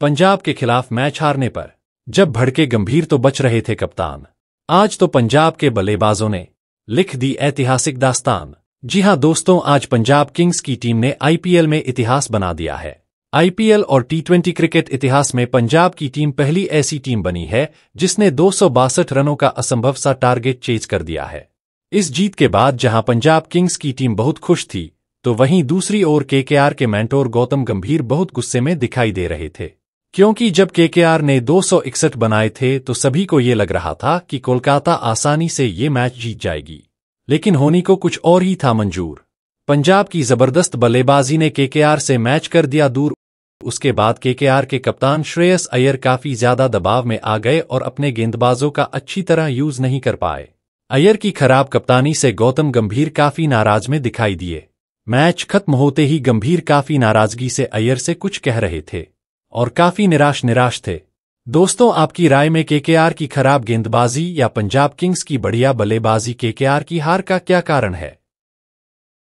पंजाब के खिलाफ मैच हारने पर जब भड़के गंभीर तो बच रहे थे कप्तान आज तो पंजाब के बल्लेबाजों ने लिख दी ऐतिहासिक दास्तान जी हां दोस्तों आज पंजाब किंग्स की टीम ने आईपीएल में इतिहास बना दिया है आईपीएल और टी क्रिकेट इतिहास में पंजाब की टीम पहली ऐसी टीम बनी है जिसने दो रनों का असंभव सा टारगेट चेज कर दिया है इस जीत के बाद जहां पंजाब किंग्स की टीम बहुत खुश थी तो वहीं दूसरी ओर केकेआर के मेंटोर गौतम गंभीर बहुत गुस्से में दिखाई दे रहे थे क्योंकि जब केकेआर ने 261 बनाए थे तो सभी को ये लग रहा था कि कोलकाता आसानी से ये मैच जीत जाएगी लेकिन होनी को कुछ और ही था मंजूर पंजाब की जबरदस्त बल्लेबाजी ने केकेआर से मैच कर दिया दूर उसके बाद केकेआर के कप्तान श्रेयस अय्यर काफी ज्यादा दबाव में आ गए और अपने गेंदबाजों का अच्छी तरह यूज नहीं कर पाए अय्यर की खराब कप्तानी से गौतम गंभीर काफी नाराज में दिखाई दिए मैच खत्म होते ही गंभीर काफी नाराजगी से अय्यर से कुछ कह रहे थे और काफी निराश निराश थे दोस्तों आपकी राय में केकेआर की खराब गेंदबाजी या पंजाब किंग्स की बढ़िया बल्लेबाजी केकेआर की हार का क्या कारण है